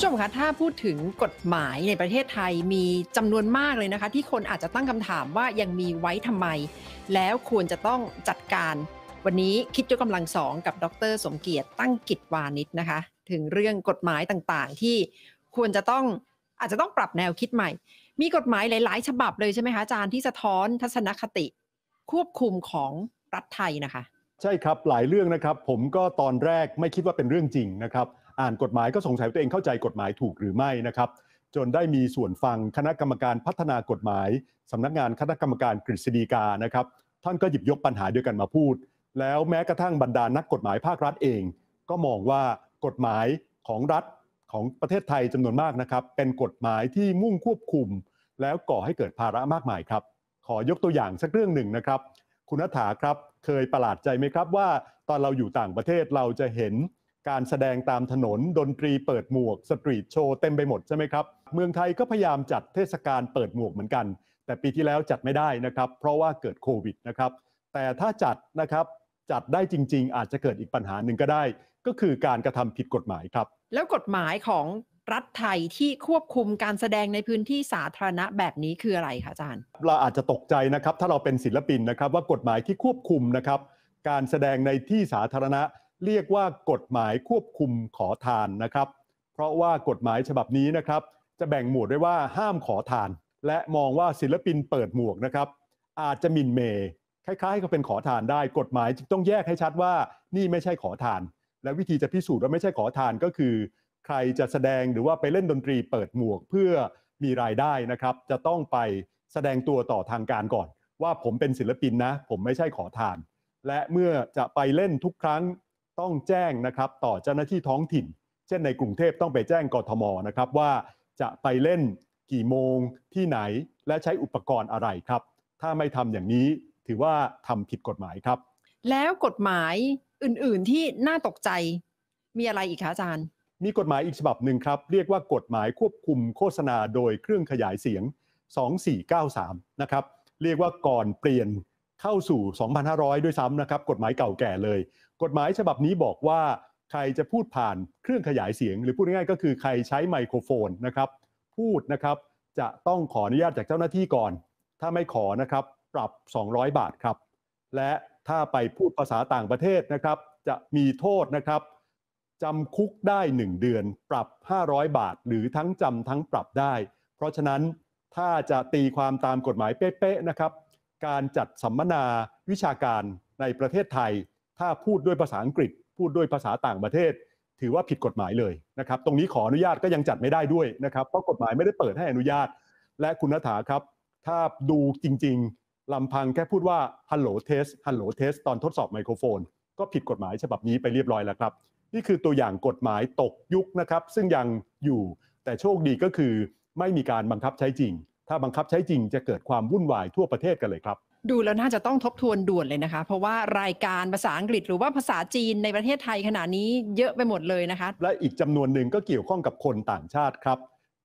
ผู้ชมคะถ้าพูดถึงกฎหมายในประเทศไทยมีจำนวนมากเลยนะคะ ที่คนอาจจะตั้งคำถามว่ายังมีไว้ทำไม แล้วควรจะต้องจัดการ วันนี้คิดยกกำลังสองกับดร สมเกียรติ ตั้งกิจวานิชนะคะ ถึงเรื่องกฎหมายต่างๆ ที่ควรจะต้องอาจจะต้องปรับแนวคิดใหม่ มีกฎหมายหลายๆ ฉบับเลยใช่ไหมคะอาจารย์ที่สะท้อนทัศนคติ ควบคุมของรัฐไทยนะคะ ใช่ครับหลายเรื่องนะครับ ผมก็ตอนแรกไม่คิดว่าเป็นเรื่องจริงนะครับอ่านกฎหมายก็สงสัยว่าตัวเองเข้าใจกฎหมายถูกหรือไม่นะครับ จนได้มีส่วนฟังคณะกรรมการพัฒนากฎหมายสำนักงานคณะกรรมการกฤษฎีกานะครับ ท่านก็หยิบยกปัญหาเดียวกันมาพูด แล้วแม้กระทั่งบรรดานักกฎหมายภาครัฐเอง ก็มองว่ากฎหมายของรัฐของประเทศไทยจำนวนมากนะครับเป็นกฎหมายที่มุ่งควบคุม แล้วก่อให้เกิดภาระมากมายครับ ขอยกตัวอย่างสักเรื่องหนึ่งนะครับ คุณนัฐาครับเคยประหลาดใจไหมครับว่า ตอนเราอยู่ต่างประเทศเราจะเห็นการแสดงตามถนนดนตรีเปิดหมวกสตรีทโชว์เต็มไปหมดใช่ไหมครับ เมืองไทยก็พยายามจัดเทศกาลเปิดหมวกเหมือนกัน แต่ปีที่แล้วจัดไม่ได้นะครับ เพราะว่าเกิดโควิดนะครับ แต่ถ้าจัดนะครับจัดได้จริงๆ อาจจะเกิดอีกปัญหาหนึ่งก็ได้ ก็คือการกระทำผิดกฎหมายครับ แล้วกฎหมายของรัฐไทยที่ควบคุมการแสดงในพื้นที่สาธารณะแบบนี้คืออะไรคะอาจารย์ เราอาจจะตกใจนะครับถ้าเราเป็นศิลปินนะครับ ว่ากฎหมายที่ควบคุมนะครับ การแสดงในที่สาธารณะเรียกว่ากฎหมายควบคุมขอทานนะครับ เพราะว่ากฎหมายฉบับนี้นะครับจะแบ่งหมวดไว้ว่าห้ามขอทาน และมองว่าศิลปินเปิดหมวกนะครับ อาจจะมินเมย์คล้ายๆเขาเป็นขอทานได้กฎหมายจึงต้องแยกให้ชัดว่า นี่ไม่ใช่ขอทาน และวิธีจะพิสูจน์ว่าไม่ใช่ขอทานก็คือ ใครจะแสดงหรือว่าไปเล่นดนตรีเปิดหมวก เพื่อมีรายได้นะครับจะต้องไปแสดงตัวต่อทางการก่อน ว่าผมเป็นศิลปินนะผมไม่ใช่ขอทาน และเมื่อจะไปเล่นทุกครั้งต้องแจ้งนะครับต่อเจ้าหน้าที่ท้องถิ่น เช่นในกรุงเทพต้องไปแจ้งกทมนะครับว่าจะไปเล่นกี่โมงที่ไหนและใช้อุปกรณ์อะไรครับ ถ้าไม่ทำอย่างนี้ถือว่าทำผิดกฎหมายครับ แล้วกฎหมายอื่นๆที่น่าตกใจมีอะไรอีกคะอาจารย์ มีกฎหมายอีกฉบับหนึ่งครับเรียกว่ากฎหมายควบคุมโฆษณาโดยเครื่องขยายเสียง 2493นะครับเรียกว่าก่อนเปลี่ยนเข้าสู่2,500 ด้วยซ้ำนะครับกฎหมายเก่าแก่เลยกฎหมายฉบับนี้บอกว่าใครจะพูดผ่านเครื่องขยายเสียง หรือพูดง่ายๆก็คือใครใช้ไมโครโฟนนะครับ พูดนะครับจะต้องขออนุญาตจากเจ้าหน้าที่ก่อน ถ้าไม่ขอนะครับปรับ 200 บาท ครับ และถ้าไปพูดภาษาต่างประเทศนะครับจะมีโทษนะครับจำคุกได้ 1 เดือนปรับ 500 บาทหรือทั้งจำทั้งปรับได้ เพราะฉะนั้นถ้าจะตีความตามกฎหมายเป๊ะๆนะครับการจัดสัมมนาวิชาการในประเทศไทยถ้าพูดด้วยภาษาอังกฤษพูดด้วยภาษาต่างประเทศ ถือว่าผิดกฎหมายเลยนะครับ ตรงนี้ขออนุญาตก็ยังจัดไม่ได้ด้วยนะครับ เพราะกฎหมายไม่ได้เปิดให้อนุญาตและคุณนัฐาครับ ถ้าดูจริงๆ ลำพังแค่พูดว่าฮัลโหลเทสฮัลโหลเทสตอนทดสอบไมโครโฟน ก็ผิดกฎหมายฉบับนี้ไปเรียบร้อยแล้วครับ นี่คือตัวอย่างกฎหมายตกยุคนะครับซึ่งยังอยู่แต่โชคดีก็คือไม่มีการบังคับใช้จริงถ้าบังคับใช้จริงจะเกิดความวุ่นวายทั่วประเทศกันเลยครับ ดู แล้วน่าจะต้องทบทวนด่วนเลยนะคะเพราะว่ารายการภาษาอังกฤษหรือว่าภาษาจีนในประเทศไทยขณะนี้เยอะไปหมดเลยนะคะ และอีกจำนวนหนึ่งก็เกี่ยวข้องกับคนต่างชาติครับ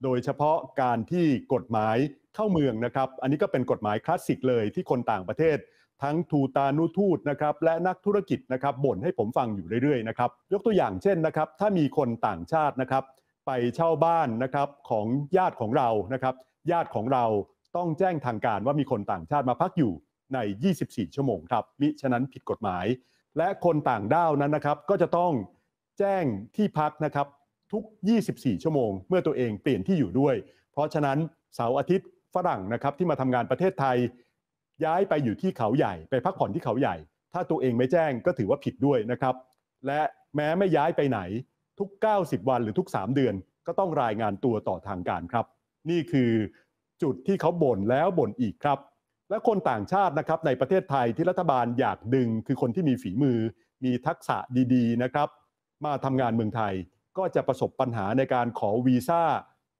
โดยเฉพาะการที่กฎหมายเข้าเมืองนะครับ อันนี้ก็เป็นกฎหมายคลาสสิกเลยที่คนต่างประเทศ ทั้งทูตานุทูตนะครับและนักธุรกิจนะครับบ่นให้ผมฟังอยู่เรื่อยๆนะครับ ยกตัวอย่างเช่นนะครับถ้ามีคนต่างชาตินะครับไปเช่าบ้านนะครับของญาติของเรานะครับญาติของเราต้องแจ้งทางการว่ามีคนต่างชาติมาพักอยู่ใน 24 ชั่วโมงครับมิฉะนั้นผิดกฎหมาย และคนต่างด้าวนั้นนะครับก็จะต้องแจ้งที่พักนะครับทุก 24 ชั่วโมง เมื่อตัวเองเปลี่ยนที่อยู่ด้วย เพราะฉะนั้นเสาร์อาทิตย์ฝรั่งนะครับที่มาทำงานประเทศไทย ย้ายไปอยู่ที่เขาใหญ่ไปพักผ่อนที่เขาใหญ่ ถ้าตัวเองไม่แจ้งก็ถือว่าผิดด้วยนะครับ และแม้ไม่ย้ายไปไหน ทุก 90 วันหรือทุก 3 เดือน ก็ต้องรายงานตัวต่อทางการครับนี่คือจุดที่เขาบ่นแล้วบ่นอีกครับ และคนต่างชาตินะครับในประเทศไทยที่รัฐบาลอยากดึง คือคนที่มีฝีมือ มีทักษะดีๆนะครับมาทำงานเมืองไทยก็จะประสบปัญหาในการขอวีซ่า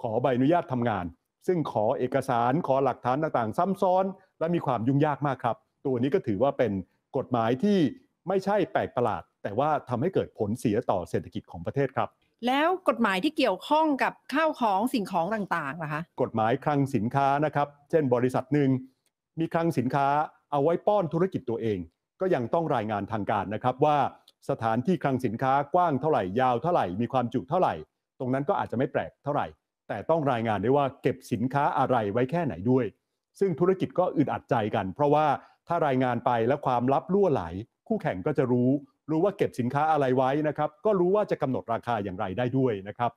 ขอใบอนุญาตทำงาน ซึ่งขอเอกสารขอหลักฐานต่างๆซ้ำซ้อน และมีความยุ่งยากมากครับ ตัวนี้ก็ถือว่าเป็นกฎหมายที่ไม่ใช่แปลกประหลาด แต่ว่าทำให้เกิดผลเสียต่อเศรษฐกิจของประเทศครับแล้วกฎหมายที่เกี่ยวข้องกับข้าวของสิ่งของต่างๆล่ะคะ กฎหมายคลังสินค้านะครับเช่นบริษัทหนึ่ง มีคลังสินค้าเอาไว้ป้อนธุรกิจตัวเอง ก็ยังต้องรายงานทางการนะครับว่าสถานที่คลังสินค้ากว้างเท่าไหร่ ยาวเท่าไหร่มีความจุเท่าไหร่ ตรงนั้นก็อาจจะไม่แปลกเท่าไหร่ แต่ต้องรายงานด้วยว่าเก็บสินค้าอะไรไว้แค่ไหนด้วย ซึ่งธุรกิจก็อึดอัดใจกัน เพราะว่าถ้ารายงานไปแล้วความลับล่วไหลคู่แข่งก็จะรู้รู้ว่าเก็บสินค้าอะไรไว้นะครับ ก็รู้ว่าจะกำหนดราคาอย่างไรได้ด้วยนะครับ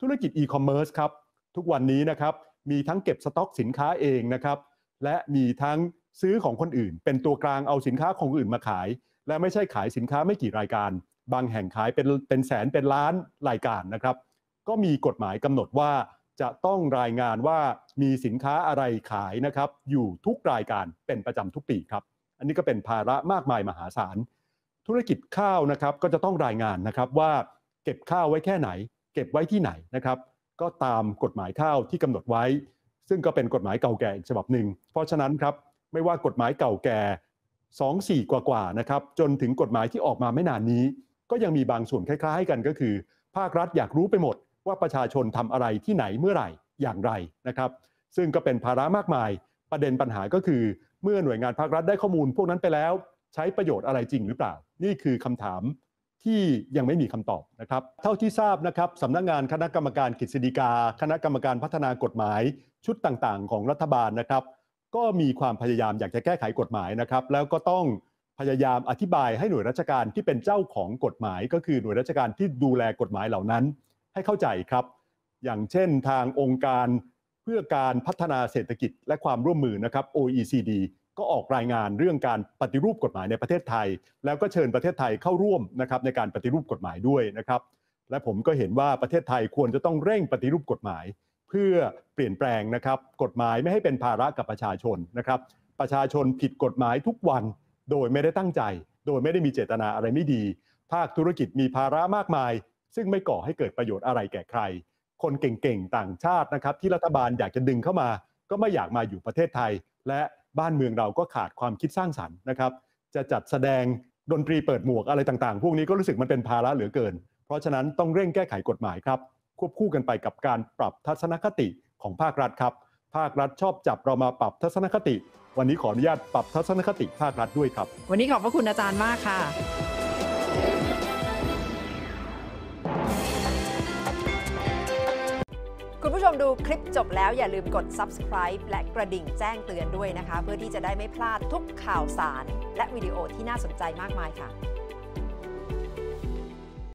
ธุรกิจอีคอมเมิร์ซครับ ทุกวันนี้นะครับ มีทั้งเก็บสต็อกสินค้าเองนะครับ และมีทั้งซื้อของคนอื่น เป็นตัวกลางเอาสินค้าของอื่นมาขาย และไม่ใช่ขายสินค้าไม่กี่รายการ บางแห่งขายเป็นเป็นแสนเป็นล้านรายการนะครับ ก็มีกฎหมายกำหนดว่าจะต้องรายงานว่ามีสินค้าอะไรขายนะครับ อยู่ทุกรายการเป็นประจำทุกปีครับ อันนี้ก็เป็นภาระมากมายมหาศาลธุรกิจข้าวนะครับก็จะต้องรายงานนะครับว่าเก็บข้าวไว้แค่ไหน เก็บไว้ที่ไหนนะครับก็ตามกฎหมายข้าวที่กำหนดไว้ ซึ่งก็เป็นกฎหมายเก่าแก่อีกฉบับหนึ่งเพราะฉะนั้นครับไม่ว่ากฎหมายเก่าแก่2 4 กว่าๆนะครับจนถึงกฎหมายที่ออกมาไม่นานนี้ ก็ยังมีบางส่วนคล้ายๆกันก็คือ ภาครัฐอยากรู้ไปหมดว่าประชาชนทำอะไรที่ไหนเมื่อไหร่อย่างไรนะครับซึ่งก็เป็นภาระมากมายประเด็นปัญหาก็คือ เมื่อหน่วยงานภาครัฐได้ข้อมูลพวกนั้นไปแล้วใช้ประโยชน์อะไรจริงหรือเปล่า นี่คือคำถามที่ยังไม่มีคำตอบนะครับ เท่าที่ทราบนะครับสำนักงงานคณะกรรมการกิจสิกา คณะกรรมการพัฒนากฎหมาย ชุดต่างๆ ของรัฐบาลนะครับ ก็มีความพยายามอยากจะแก้ไขกฎหมายนะครับ แล้วก็ต้องพยายามอธิบาย ให้หน่วยราชการที่เป็นเจ้าของกฎหมาย ก็คือหน่วยราชการที่ดูแลกฎหมายเหล่านั้นให้เข้าใจครับ อย่างเช่น ทางองค์การเพื่อการพัฒนาเศรษฐกิจและความร่วมมือนะครับ OECD ก็ออกรายงานเรื่องการปฏิรูปกฎหมายในประเทศไทย แล้วก็เชิญประเทศไทยเข้าร่วมนะครับในการปฏิรูปกฎหมายด้วยนะครับและผมก็เห็นว่าประเทศไทยควรจะต้องเร่งปฏิรูปกฎหมาย เพื่อเปลี่ยนแปลงนะครับกฎหมายไม่ให้เป็นภาระกับประชาชนนะครับประชาชนผิดกฎหมายทุกวันโดยไม่ได้ตั้งใจ โดยไม่ได้มีเจตนาอะไรไม่ดี ภาคธุรกิจมีภาระมากมาย ซึ่งไม่ก่อให้เกิดประโยชน์อะไรแก่ใคร คนเก่งๆต่างชาตินะครับ ที่รัฐบาลอยากจะดึงเข้ามา ก็ไม่อยากมาอยู่ประเทศไทยและบ้านเมืองเราก็ขาดความคิดสร้างสรรค์นะครับ จะจัดแสดงดนตรีเปิดหมวกอะไรต่างๆ พวกนี้ก็รู้สึกมันเป็นภาระเหลือเกิน เพราะฉะนั้นต้องเร่งแก้ไขกฎหมายครับ ควบคู่กันไปกับการปรับทัศนคติของภาครัฐครับ ภาครัฐชอบจับเรามาปรับทัศนคติ วันนี้ขออนุญาตปรับทัศนคติภาครัฐด้วยครับ วันนี้ขอบพระคุณอาจารย์มากค่ะชมดูคลิปจบแล้วอย่าลืมกด subscribe และกระดิ่งแจ้งเตือนด้วยนะคะ เพื่อที่จะได้ไม่พลาดทุกข่าวสารและวิดีโอที่น่าสนใจมากมายค่ะ